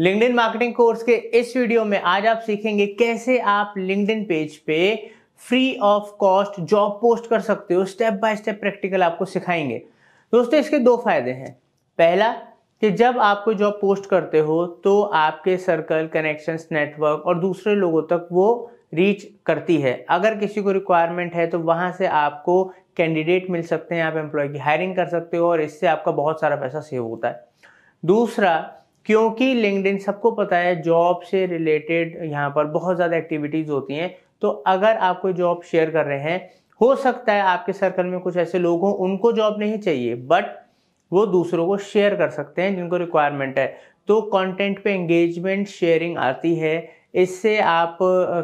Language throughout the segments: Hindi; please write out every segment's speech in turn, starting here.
लिंक्डइन मार्केटिंग कोर्स के इस वीडियो में आज आप सीखेंगे कैसे आप लिंक्डइन पेज पे free of cost job post कर सकते हो स्टेप बाय स्टेप प्रैक्टिकल आपको सिखाएंगे दोस्तों इसके दो फायदे हैं पहला कि जब आप कोई जॉब पोस्ट करते हो तो आपके सर्कल कनेक्शंस नेटवर्क और दूसरे लोगों तक वो रीच करती है अगर किसी को रिक्वायरमेंट है तो वहाँ से आपको कैंडिडेट मिल सकते हैं आप एम्प्लॉय की हायरिंग कर सकते हो और इससे आपका बहुत सारा पैसा सेव होता है दूसरा क्योंकि लिंकड सबको पता है जॉब से रिलेटेड यहाँ पर बहुत ज़्यादा एक्टिविटीज़ होती हैं तो अगर आप कोई जॉब शेयर कर रहे हैं हो सकता है आपके सर्कल में कुछ ऐसे लोग हों उनको जॉब नहीं चाहिए बट वो दूसरों को शेयर कर सकते हैं जिनको रिक्वायरमेंट है तो कंटेंट पे एंगेजमेंट शेयरिंग आती है इससे आप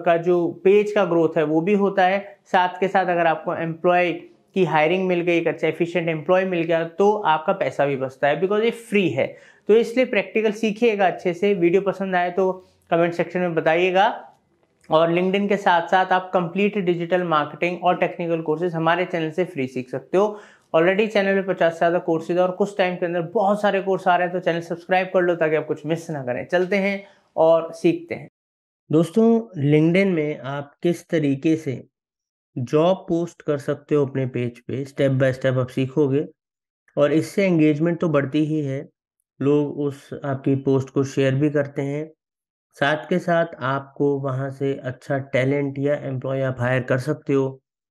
का जो पेज का ग्रोथ है वो भी होता है साथ के साथ अगर आपको एम्प्लॉय कि हायरिंग मिल गई एक अच्छा एफिशिएंट एम्प्लॉय मिल गया तो आपका पैसा भी बचता है बिकॉज ये फ्री है तो इसलिए प्रैक्टिकल सीखिएगा अच्छे से वीडियो पसंद आए तो कमेंट सेक्शन में बताइएगा और लिंकडिन के साथ साथ आप कंप्लीट डिजिटल मार्केटिंग और टेक्निकल कोर्सेज हमारे चैनल से फ्री सीख सकते हो ऑलरेडी चैनल में पचास से ज़्यादा कोर्सेज और कुछ टाइम के अंदर बहुत सारे कोर्स आ रहे हैं तो चैनल सब्सक्राइब कर लो ताकि आप कुछ मिस ना करें चलते हैं और सीखते हैं दोस्तों लिंकडिन में आप किस तरीके से जॉब पोस्ट कर सकते हो अपने पेज पे स्टेप बाय स्टेप आप सीखोगे और इससे एंगेजमेंट तो बढ़ती ही है लोग उस आपकी पोस्ट को शेयर भी करते हैं साथ के साथ आपको वहाँ से अच्छा टैलेंट या एम्प्लॉय आप हायर कर सकते हो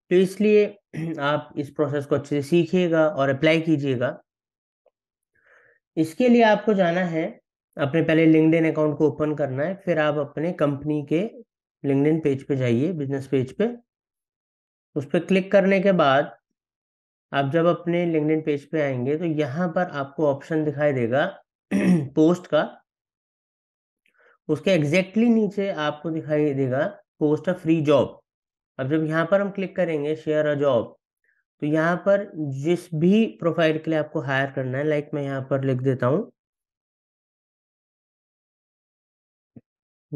तो इसलिए आप इस प्रोसेस को अच्छे से सीखिएगा और अप्लाई कीजिएगा इसके लिए आपको जाना है अपने पहले लिंकड अकाउंट को ओपन करना है फिर आप अपने कंपनी के लिंकड पेज पे जाइए बिजनेस पेज पे तो उस पर क्लिक करने के बाद आप जब अपने लिंकडिन पेज पे आएंगे तो यहाँ पर आपको ऑप्शन दिखाई देगा पोस्ट का उसके एग्जैक्टली नीचे आपको दिखाई देगा पोस्ट अ फ्री जॉब अब जब यहाँ पर हम क्लिक करेंगे शेयर अ जॉब तो यहाँ पर जिस भी प्रोफाइल के लिए आपको हायर करना है लाइक मैं यहाँ पर लिख देता हूँ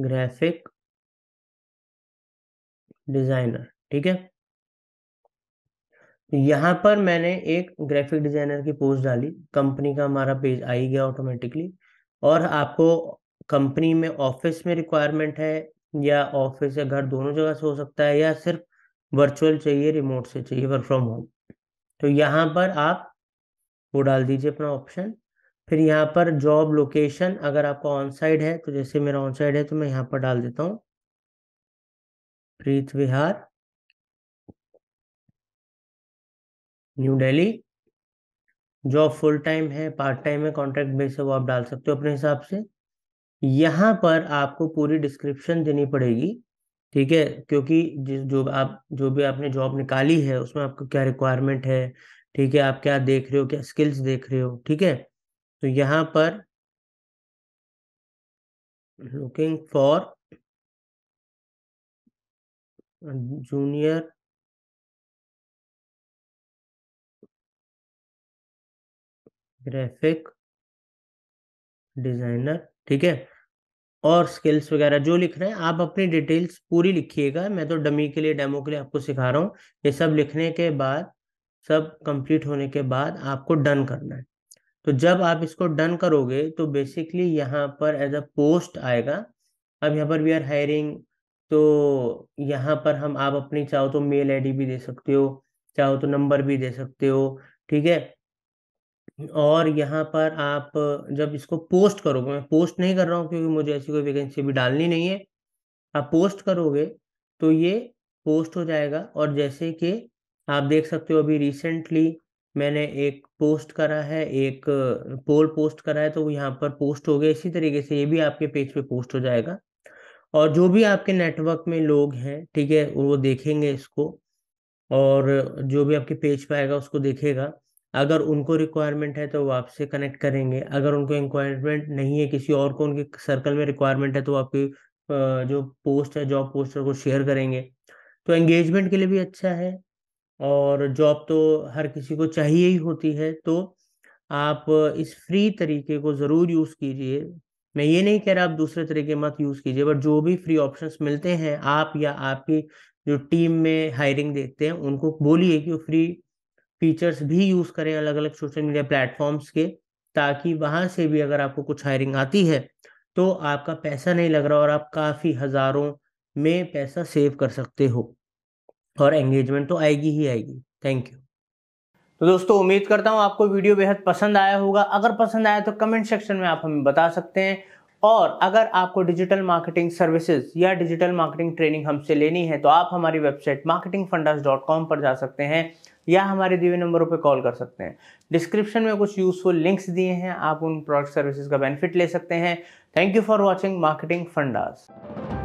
ग्राफिक डिजाइनर ठीक है यहाँ पर मैंने एक ग्राफिक डिजाइनर की पोस्ट डाली कंपनी का हमारा पेज आ ही गया ऑटोमेटिकली और आपको कंपनी में ऑफिस में रिक्वायरमेंट है या ऑफिस या घर दोनों जगह से हो सकता है या सिर्फ वर्चुअल चाहिए रिमोट से चाहिए वर्क फ्रॉम होम तो यहाँ पर आप वो डाल दीजिए अपना ऑप्शन फिर यहाँ पर जॉब लोकेशन अगर आपका ऑन साइड है तो जैसे मेरा ऑन साइड है तो मैं यहाँ पर डाल देता हूँ Preet Vihar New Delhi job full time है पार्ट टाइम है कॉन्ट्रैक्ट बेस है वो आप डाल सकते हो अपने हिसाब से यहाँ पर आपको पूरी डिस्क्रिप्शन देनी पड़ेगी ठीक है क्योंकि जिस जो आप जो भी आपने जॉब निकाली है उसमें आपको क्या रिक्वायरमेंट है ठीक है आप क्या देख रहे हो क्या स्किल्स देख रहे हो ठीक है तो यहाँ पर looking for junior graphic designer ठीक है और स्किल्स वगैरह जो लिख रहे हैं आप अपनी डिटेल्स पूरी लिखिएगा मैं तो डमी के लिए डेमो के लिए आपको सिखा रहा हूँ ये सब लिखने के बाद सब कंप्लीट होने के बाद आपको डन करना है तो जब आप इसको डन करोगे तो बेसिकली यहाँ पर एज अ पोस्ट आएगा अब यहाँ पर वी आर हायरिंग तो यहाँ पर हम आप अपनी चाहो तो मेल आईडी भी दे सकते हो चाहो तो नंबर भी दे सकते हो ठीक है और यहाँ पर आप जब इसको पोस्ट करोगे मैं पोस्ट नहीं कर रहा हूँ क्योंकि मुझे ऐसी कोई वैकेंसी भी डालनी नहीं है आप पोस्ट करोगे तो ये पोस्ट हो जाएगा और जैसे कि आप देख सकते हो अभी रिसेंटली मैंने एक पोस्ट करा है एक पोल पोस्ट करा है तो यहाँ पर पोस्ट हो गया इसी तरीके से ये भी आपके पेज पे पोस्ट हो जाएगा और जो भी आपके नेटवर्क में लोग हैं ठीक है वो देखेंगे इसको और जो भी आपके पेज पे आएगा उसको देखेगा अगर उनको रिक्वायरमेंट है तो वो आपसे कनेक्ट करेंगे अगर उनको रिक्वायरमेंट नहीं है किसी और को उनके सर्कल में रिक्वायरमेंट है तो आपकी जो पोस्ट है जॉब पोस्टर को शेयर करेंगे तो एंगेजमेंट के लिए भी अच्छा है और जॉब तो हर किसी को चाहिए ही होती है तो आप इस फ्री तरीके को ज़रूर यूज़ कीजिए मैं ये नहीं कह रहा आप दूसरे तरीके मत यूज़ कीजिए बट जो भी फ्री ऑप्शंस मिलते हैं आप या आपकी जो टीम में हायरिंग देखते हैं उनको बोलिए कि वो फ्री फीचर्स भी यूज़ करें अलग अलग सोशल मीडिया प्लेटफॉर्म्स के ताकि वहां से भी अगर आपको कुछ हायरिंग आती है तो आपका पैसा नहीं लग रहा और आप काफ़ी हज़ारों में पैसा सेव कर सकते हो और एंगेजमेंट तो आएगी ही आएगी थैंक यू तो दोस्तों उम्मीद करता हूँ आपको वीडियो बेहद पसंद आया होगा अगर पसंद आया तो कमेंट सेक्शन में आप हमें बता सकते हैं और अगर आपको डिजिटल मार्केटिंग सर्विसेज या डिजिटल मार्केटिंग ट्रेनिंग हमसे लेनी है तो आप हमारी वेबसाइट मार्केटिंग पर जा सकते हैं या हमारे दिए नंबरों पर कॉल कर सकते हैं डिस्क्रिप्शन में कुछ यूजफुल लिंक्स दिए हैं आप उन प्रोडक्ट सर्विसेज का बेनिफिट ले सकते हैं thank you for watching marketing fundas